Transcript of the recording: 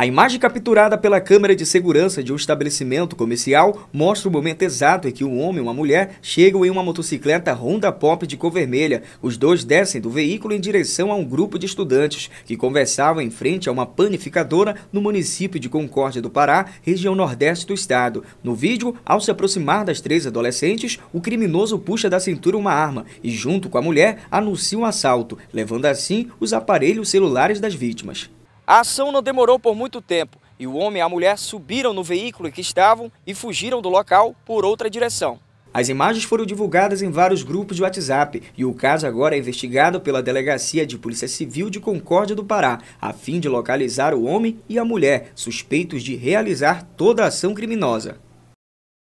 A imagem capturada pela câmera de segurança de um estabelecimento comercial mostra o momento exato em que um homem e uma mulher chegam em uma motocicleta Honda Pop de cor vermelha. Os dois descem do veículo em direção a um grupo de estudantes que conversavam em frente a uma panificadora no município de Concórdia do Pará, região nordeste do estado. No vídeo, ao se aproximar das três adolescentes, o criminoso puxa da cintura uma arma e, junto com a mulher, anuncia um assalto, levando assim os aparelhos celulares das vítimas. A ação não demorou por muito tempo e o homem e a mulher subiram no veículo em que estavam e fugiram do local por outra direção. As imagens foram divulgadas em vários grupos de WhatsApp e o caso agora é investigado pela Delegacia de Polícia Civil de Concórdia do Pará, a fim de localizar o homem e a mulher suspeitos de realizar toda a ação criminosa.